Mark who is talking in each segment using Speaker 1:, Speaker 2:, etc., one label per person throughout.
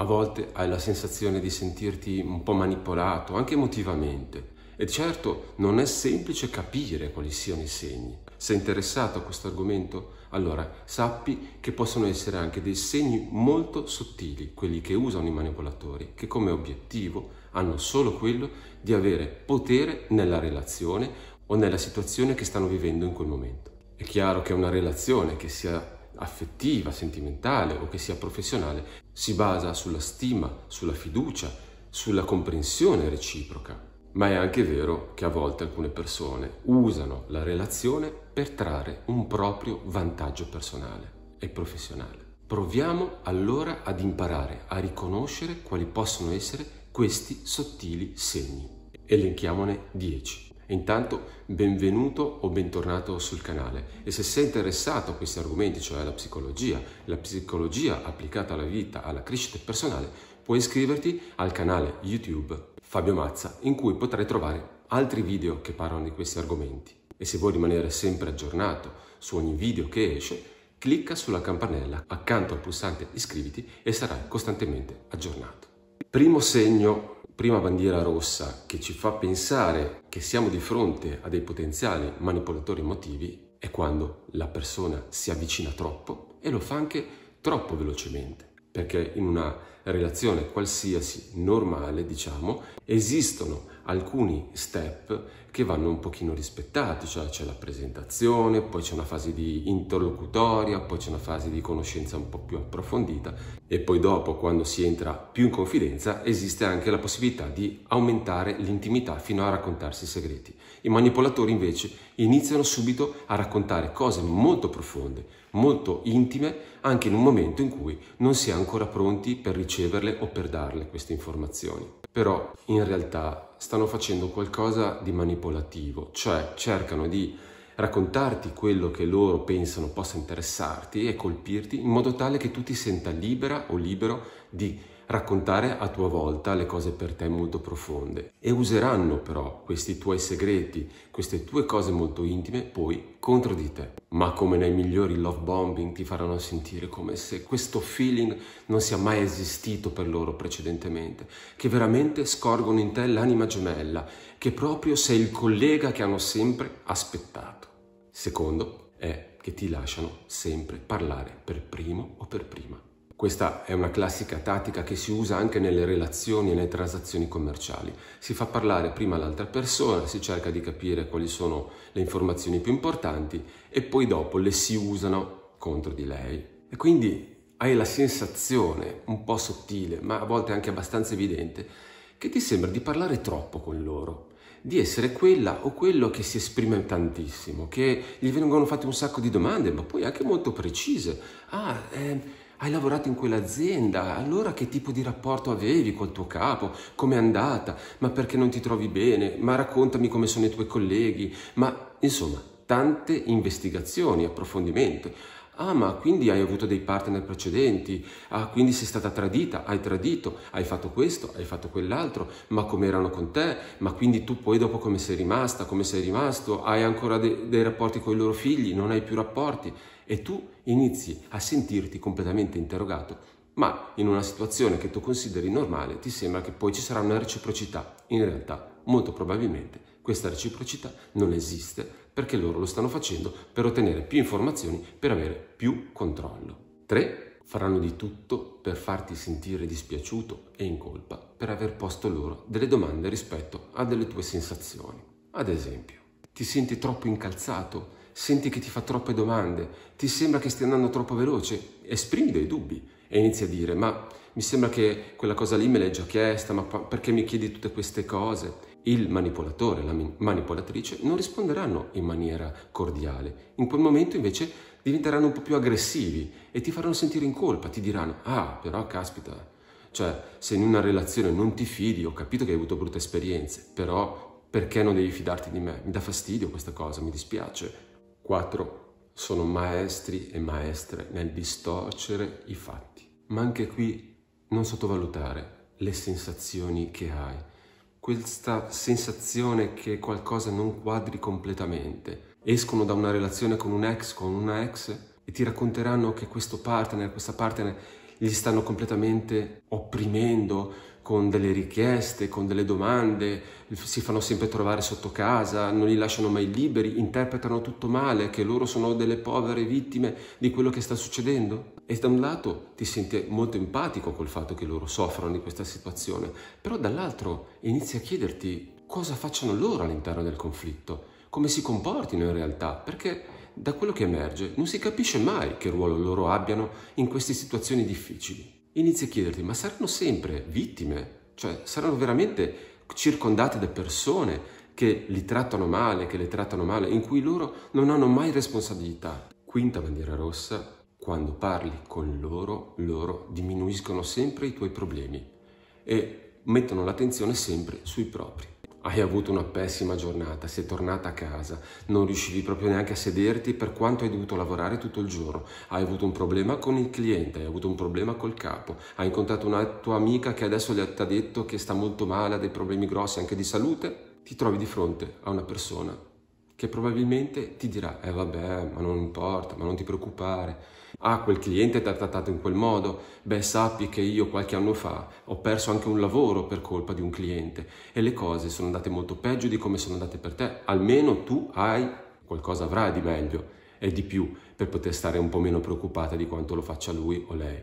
Speaker 1: A volte hai la sensazione di sentirti un po' manipolato, anche emotivamente. E certo non è semplice capire quali siano i segni. Sei interessato a questo argomento? Allora sappi che possono essere anche dei segni molto sottili, quelli che usano i manipolatori, che come obiettivo hanno solo quello di avere potere nella relazione o nella situazione che stanno vivendo in quel momento. È chiaro che una relazione che sia affettiva, sentimentale o che sia professionale si basa sulla stima, sulla fiducia, sulla comprensione reciproca. Ma è anche vero che a volte alcune persone usano la relazione per trarre un proprio vantaggio personale e professionale. Proviamo allora ad imparare a riconoscere quali possono essere questi sottili segni. Elenchiamone 10 intanto benvenuto o bentornato sul canale. E se sei interessato a questi argomenti, cioè alla psicologia, la psicologia applicata alla vita, alla crescita personale, puoi iscriverti al canale YouTube Fabio Mazza, in cui potrai trovare altri video che parlano di questi argomenti. E se vuoi rimanere sempre aggiornato su ogni video che esce, clicca sulla campanella accanto al pulsante iscriviti e sarai costantemente aggiornato. Primo segno prima bandiera rossa che ci fa pensare che siamo di fronte a dei potenziali manipolatori emotivi è quando la persona si avvicina troppo e lo fa anche troppo velocemente, perché in una relazione qualsiasi normale, diciamo, esistono alcuni step che vanno un pochino rispettati, cioè c'è la presentazione, poi c'è una fase di interlocutoria, poi c'è una fase di conoscenza un po' più approfondita e poi dopo, quando si entra più in confidenza, esiste anche la possibilità di aumentare l'intimità fino a raccontarsi segreti. I manipolatori invece iniziano subito a raccontare cose molto profonde, molto intime, anche in un momento in cui non si è ancora pronti per riceverle o per darle queste informazioni. Però in realtà stanno facendo qualcosa di manipolativo, cioè cercano di raccontarti quello che loro pensano possa interessarti e colpirti in modo tale che tu ti senta libera o libero di raccontare a tua volta le cose per te molto profonde e useranno però questi tuoi segreti, queste tue cose molto intime poi contro di te. Ma come nei migliori love bombing ti faranno sentire come se questo feeling non sia mai esistito per loro precedentemente, che veramente scorgono in te l'anima gemella, che proprio sei il collega che hanno sempre aspettato. Secondo è che ti lasciano sempre parlare per primo o per prima. Questa è una classica tattica che si usa anche nelle relazioni e nelle transazioni commerciali. Si fa parlare prima l'altra persona, si cerca di capire quali sono le informazioni più importanti e poi dopo le si usano contro di lei. E quindi hai la sensazione un po' sottile, ma a volte anche abbastanza evidente, che ti sembra di parlare troppo con loro, di essere quella o quello che si esprime tantissimo, che gli vengono fatte un sacco di domande, ma poi anche molto precise. Ah, eh, hai lavorato in quell'azienda, allora che tipo di rapporto avevi col tuo capo, com'è andata, ma perché non ti trovi bene, ma raccontami come sono i tuoi colleghi, ma insomma tante investigazioni, approfondimenti. Ah, ma quindi hai avuto dei partner precedenti, ah, quindi sei stata tradita, hai tradito, hai fatto questo, hai fatto quell'altro, ma come erano con te, ma quindi tu poi dopo come sei rimasta, come sei rimasto, hai ancora de- dei rapporti con i loro figli, non hai più rapporti e tu inizi a sentirti completamente interrogato. Ma in una situazione che tu consideri normale ti sembra che poi ci sarà una reciprocità. In realtà, molto probabilmente, questa reciprocità non esiste perché loro lo stanno facendo per ottenere più informazioni, per avere più controllo. 3. Faranno di tutto per farti sentire dispiaciuto e in colpa per aver posto loro delle domande rispetto a delle tue sensazioni. Ad esempio, ti senti troppo incalzato? Senti che ti fa troppe domande? Ti sembra che stia andando troppo veloce? Esprimi dei dubbi e inizi a dire ma mi sembra che quella cosa lì me l'hai già chiesta, ma perché mi chiedi tutte queste cose? il manipolatore, la manipolatrice non risponderanno in maniera cordiale. In quel momento invece diventeranno un po' più aggressivi e ti faranno sentire in colpa, ti diranno ah però caspita, cioè se in una relazione non ti fidi, ho capito che hai avuto brutte esperienze, però perché non devi fidarti di me? Mi dà fastidio questa cosa, mi dispiace. 4. Sono maestri e maestre nel distorcere i fatti, ma anche qui non sottovalutare le sensazioni che hai questa sensazione che qualcosa non quadri completamente. Escono da una relazione con un ex, con una ex, e ti racconteranno che questo partner, questa partner, gli stanno completamente opprimendo, con delle richieste, con delle domande, si fanno sempre trovare sotto casa, non li lasciano mai liberi, interpretano tutto male, che loro sono delle povere vittime di quello che sta succedendo. E da un lato ti senti molto empatico col fatto che loro soffrono di questa situazione, però dall'altro inizi a chiederti cosa facciano loro all'interno del conflitto, come si comportino in realtà, perché da quello che emerge non si capisce mai che ruolo loro abbiano in queste situazioni difficili inizi a chiederti, ma saranno sempre vittime? Cioè, saranno veramente circondate da persone che li trattano male, che le trattano male, in cui loro non hanno mai responsabilità. Quinta bandiera rossa, quando parli con loro, loro diminuiscono sempre i tuoi problemi e mettono l'attenzione sempre sui propri. Hai avuto una pessima giornata, sei tornata a casa, non riuscivi proprio neanche a sederti per quanto hai dovuto lavorare tutto il giorno, hai avuto un problema con il cliente, hai avuto un problema col capo, hai incontrato una tua amica che adesso ti ha detto che sta molto male, ha dei problemi grossi anche di salute, ti trovi di fronte a una persona che probabilmente ti dirà, eh vabbè, ma non importa, ma non ti preoccupare, ah quel cliente ti ha trattato in quel modo, beh sappi che io qualche anno fa ho perso anche un lavoro per colpa di un cliente e le cose sono andate molto peggio di come sono andate per te, almeno tu hai qualcosa avrai di meglio e di più per poter stare un po' meno preoccupata di quanto lo faccia lui o lei.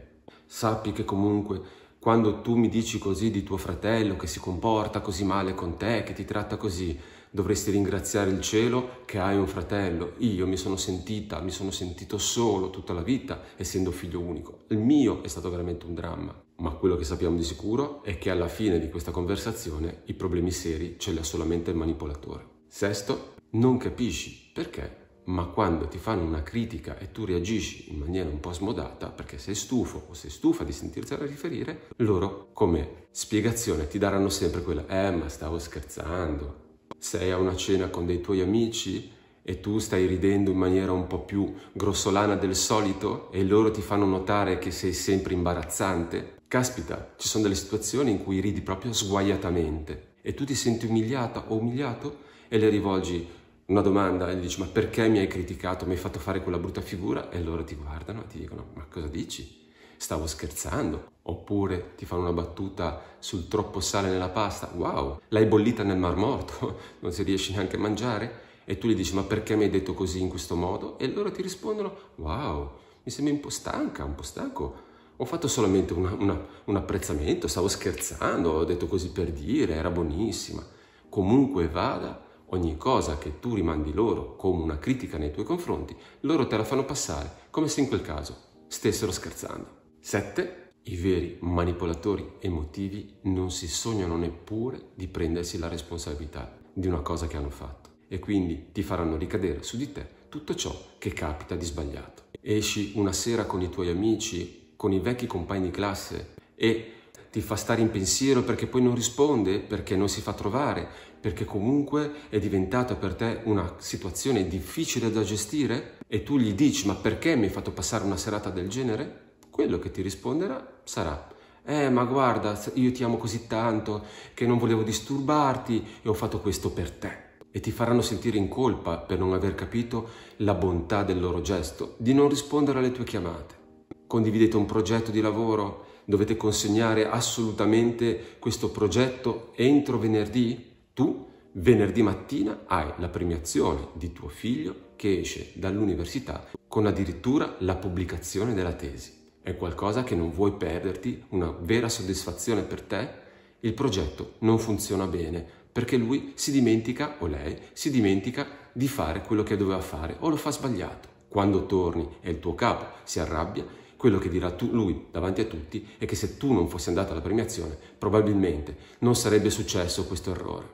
Speaker 1: Sappi che comunque quando tu mi dici così di tuo fratello che si comporta così male con te, che ti tratta così, dovresti ringraziare il cielo che hai un fratello. Io mi sono sentita, mi sono sentito solo tutta la vita, essendo figlio unico. Il mio è stato veramente un dramma. Ma quello che sappiamo di sicuro è che alla fine di questa conversazione i problemi seri ce li ha solamente il manipolatore. Sesto, non capisci perché ma quando ti fanno una critica e tu reagisci in maniera un po' smodata perché sei stufo o sei stufa di sentirtela riferire, loro come spiegazione ti daranno sempre quella eh ma stavo scherzando, sei a una cena con dei tuoi amici e tu stai ridendo in maniera un po' più grossolana del solito e loro ti fanno notare che sei sempre imbarazzante. Caspita, ci sono delle situazioni in cui ridi proprio sguaiatamente e tu ti senti umiliata o umiliato e le rivolgi una domanda e gli dici ma perché mi hai criticato, mi hai fatto fare quella brutta figura? E loro ti guardano e ti dicono ma cosa dici? stavo scherzando. Oppure ti fanno una battuta sul troppo sale nella pasta, wow, l'hai bollita nel Mar Morto, non si riesce neanche a mangiare? E tu gli dici, ma perché mi hai detto così in questo modo? E loro ti rispondono, wow, mi sembri un po' stanca, un po' stanco. Ho fatto solamente una, una, un apprezzamento, stavo scherzando, ho detto così per dire, era buonissima. Comunque vada, ogni cosa che tu rimandi loro come una critica nei tuoi confronti, loro te la fanno passare come se in quel caso stessero scherzando. 7. I veri manipolatori emotivi non si sognano neppure di prendersi la responsabilità di una cosa che hanno fatto e quindi ti faranno ricadere su di te tutto ciò che capita di sbagliato. Esci una sera con i tuoi amici, con i vecchi compagni di classe e ti fa stare in pensiero perché poi non risponde, perché non si fa trovare, perché comunque è diventata per te una situazione difficile da gestire e tu gli dici ma perché mi hai fatto passare una serata del genere? quello che ti risponderà sarà eh ma guarda io ti amo così tanto che non volevo disturbarti e ho fatto questo per te e ti faranno sentire in colpa per non aver capito la bontà del loro gesto, di non rispondere alle tue chiamate. Condividete un progetto di lavoro, dovete consegnare assolutamente questo progetto entro venerdì? Tu venerdì mattina hai la premiazione di tuo figlio che esce dall'università con addirittura la pubblicazione della tesi è qualcosa che non vuoi perderti, una vera soddisfazione per te, il progetto non funziona bene perché lui si dimentica, o lei, si dimentica di fare quello che doveva fare o lo fa sbagliato. Quando torni e il tuo capo si arrabbia, quello che dirà tu, lui davanti a tutti è che se tu non fossi andato alla premiazione, probabilmente non sarebbe successo questo errore.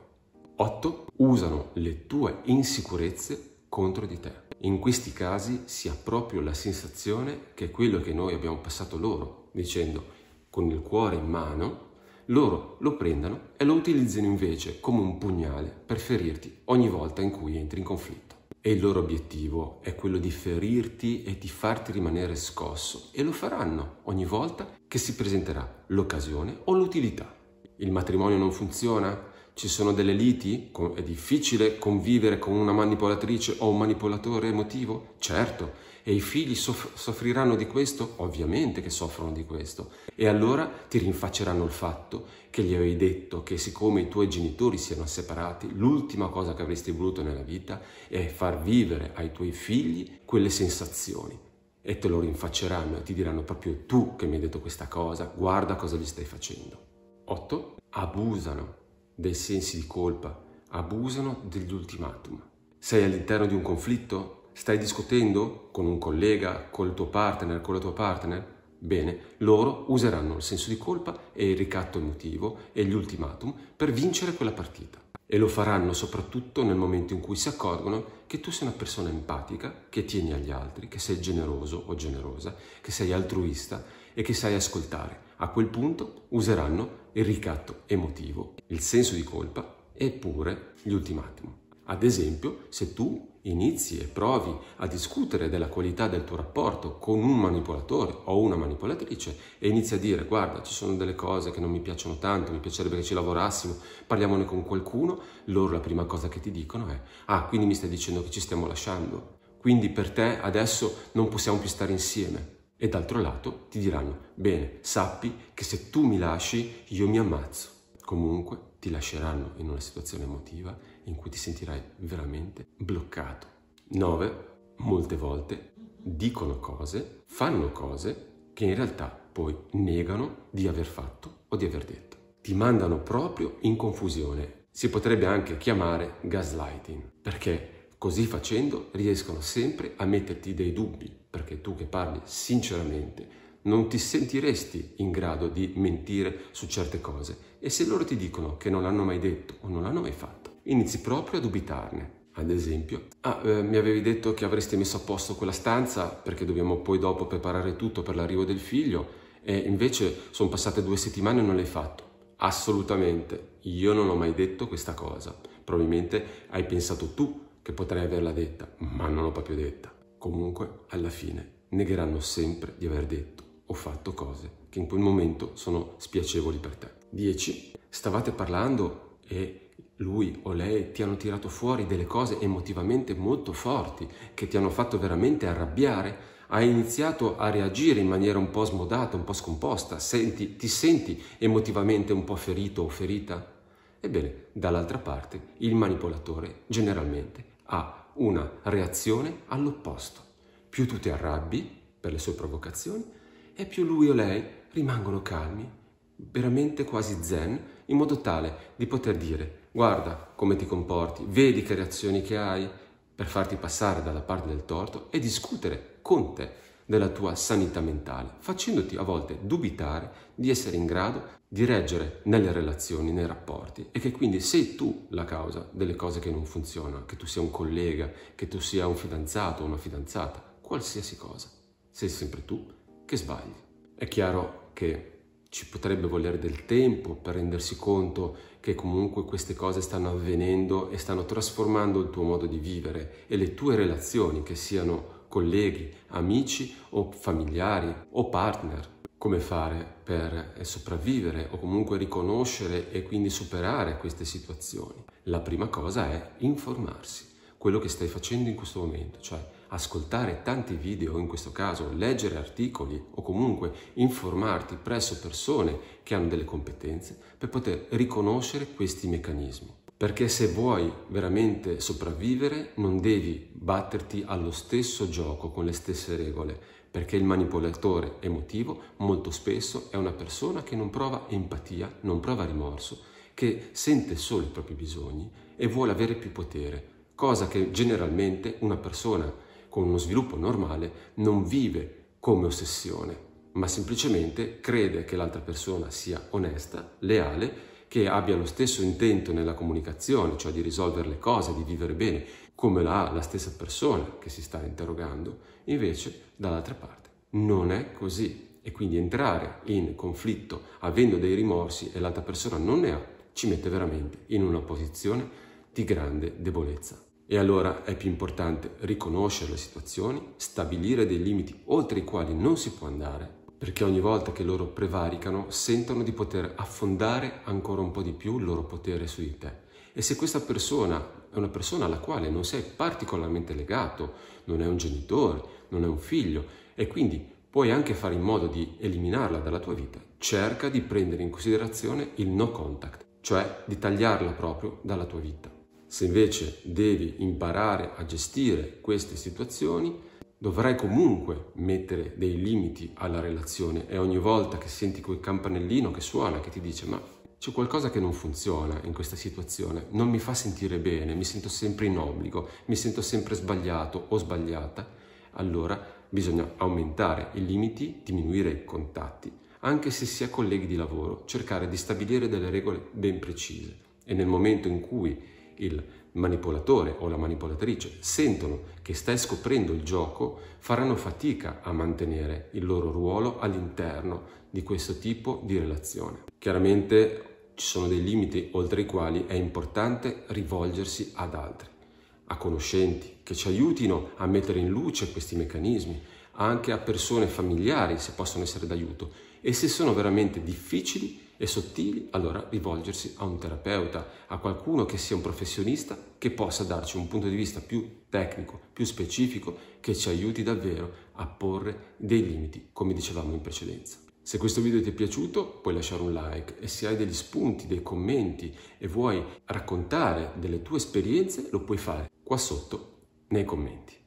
Speaker 1: 8. Usano le tue insicurezze contro di te. In questi casi si ha proprio la sensazione che è quello che noi abbiamo passato loro, dicendo con il cuore in mano, loro lo prendano e lo utilizzino invece come un pugnale per ferirti ogni volta in cui entri in conflitto. E il loro obiettivo è quello di ferirti e di farti rimanere scosso e lo faranno ogni volta che si presenterà l'occasione o l'utilità. Il matrimonio non funziona? ci sono delle liti? È difficile convivere con una manipolatrice o un manipolatore emotivo? Certo. E i figli soff- soffriranno di questo? Ovviamente che soffrono di questo. E allora ti rinfacceranno il fatto che gli avevi detto che siccome i tuoi genitori siano separati, l'ultima cosa che avresti voluto nella vita è far vivere ai tuoi figli quelle sensazioni. E te lo rinfacceranno e ti diranno proprio tu che mi hai detto questa cosa, guarda cosa gli stai facendo. 8. Abusano dai sensi di colpa, abusano degli ultimatum. Sei all'interno di un conflitto? Stai discutendo con un collega, col tuo partner, con la tua partner? Bene, loro useranno il senso di colpa e il ricatto emotivo e gli ultimatum per vincere quella partita. E lo faranno soprattutto nel momento in cui si accorgono che tu sei una persona empatica, che tieni agli altri, che sei generoso o generosa, che sei altruista e che sai ascoltare. A quel punto useranno il ricatto emotivo, il senso di colpa e pure gli ultimatum. Ad esempio, se tu inizi e provi a discutere della qualità del tuo rapporto con un manipolatore o una manipolatrice e inizi a dire guarda ci sono delle cose che non mi piacciono tanto, mi piacerebbe che ci lavorassimo, parliamone con qualcuno, loro la prima cosa che ti dicono è ah quindi mi stai dicendo che ci stiamo lasciando, quindi per te adesso non possiamo più stare insieme e d'altro lato ti diranno, bene, sappi che se tu mi lasci io mi ammazzo. Comunque ti lasceranno in una situazione emotiva in cui ti sentirai veramente bloccato. 9. Molte volte dicono cose, fanno cose che in realtà poi negano di aver fatto o di aver detto. Ti mandano proprio in confusione. Si potrebbe anche chiamare gaslighting, perché Così facendo riescono sempre a metterti dei dubbi, perché tu che parli sinceramente non ti sentiresti in grado di mentire su certe cose e se loro ti dicono che non l'hanno mai detto o non l'hanno mai fatto, inizi proprio a dubitarne. Ad esempio, ah, eh, mi avevi detto che avresti messo a posto quella stanza perché dobbiamo poi dopo preparare tutto per l'arrivo del figlio e invece sono passate due settimane e non l'hai fatto. Assolutamente, io non ho mai detto questa cosa. Probabilmente hai pensato tu che potrei averla detta, ma non l'ho proprio detta. Comunque, alla fine, negheranno sempre di aver detto o fatto cose che in quel momento sono spiacevoli per te. 10. Stavate parlando e lui o lei ti hanno tirato fuori delle cose emotivamente molto forti che ti hanno fatto veramente arrabbiare. Hai iniziato a reagire in maniera un po' smodata, un po' scomposta, senti, ti senti emotivamente un po' ferito o ferita? Ebbene, dall'altra parte, il manipolatore generalmente ha una reazione all'opposto. Più tu ti arrabbi per le sue provocazioni e più lui o lei rimangono calmi, veramente quasi zen, in modo tale di poter dire guarda come ti comporti, vedi che reazioni che hai per farti passare dalla parte del torto e discutere con te della tua sanità mentale, facendoti a volte dubitare di essere in grado di reggere nelle relazioni, nei rapporti e che quindi sei tu la causa delle cose che non funzionano, che tu sia un collega, che tu sia un fidanzato, o una fidanzata, qualsiasi cosa. Sei sempre tu che sbagli. È chiaro che ci potrebbe volere del tempo per rendersi conto che comunque queste cose stanno avvenendo e stanno trasformando il tuo modo di vivere e le tue relazioni, che siano colleghi, amici o familiari o partner. Come fare per sopravvivere o comunque riconoscere e quindi superare queste situazioni? La prima cosa è informarsi, quello che stai facendo in questo momento, cioè ascoltare tanti video in questo caso, leggere articoli o comunque informarti presso persone che hanno delle competenze per poter riconoscere questi meccanismi. Perché se vuoi veramente sopravvivere non devi batterti allo stesso gioco con le stesse regole, perché il manipolatore emotivo molto spesso è una persona che non prova empatia, non prova rimorso, che sente solo i propri bisogni e vuole avere più potere, cosa che generalmente una persona con uno sviluppo normale non vive come ossessione, ma semplicemente crede che l'altra persona sia onesta, leale che abbia lo stesso intento nella comunicazione, cioè di risolvere le cose, di vivere bene, come la ha la stessa persona che si sta interrogando, invece dall'altra parte non è così. E quindi entrare in conflitto avendo dei rimorsi e l'altra persona non ne ha, ci mette veramente in una posizione di grande debolezza. E allora è più importante riconoscere le situazioni, stabilire dei limiti oltre i quali non si può andare perché ogni volta che loro prevaricano sentono di poter affondare ancora un po' di più il loro potere su di te. E se questa persona è una persona alla quale non sei particolarmente legato, non è un genitore, non è un figlio, e quindi puoi anche fare in modo di eliminarla dalla tua vita, cerca di prendere in considerazione il no contact, cioè di tagliarla proprio dalla tua vita. Se invece devi imparare a gestire queste situazioni, dovrai comunque mettere dei limiti alla relazione e ogni volta che senti quel campanellino che suona, che ti dice ma c'è qualcosa che non funziona in questa situazione, non mi fa sentire bene, mi sento sempre in obbligo, mi sento sempre sbagliato o sbagliata, allora bisogna aumentare i limiti, diminuire i contatti, anche se si è colleghi di lavoro, cercare di stabilire delle regole ben precise e nel momento in cui il manipolatore o la manipolatrice sentono che stai scoprendo il gioco, faranno fatica a mantenere il loro ruolo all'interno di questo tipo di relazione. Chiaramente ci sono dei limiti oltre i quali è importante rivolgersi ad altri, a conoscenti che ci aiutino a mettere in luce questi meccanismi, anche a persone familiari se possono essere d'aiuto e se sono veramente difficili e sottili, allora rivolgersi a un terapeuta, a qualcuno che sia un professionista che possa darci un punto di vista più tecnico, più specifico, che ci aiuti davvero a porre dei limiti, come dicevamo in precedenza. Se questo video ti è piaciuto puoi lasciare un like e se hai degli spunti, dei commenti e vuoi raccontare delle tue esperienze lo puoi fare qua sotto nei commenti.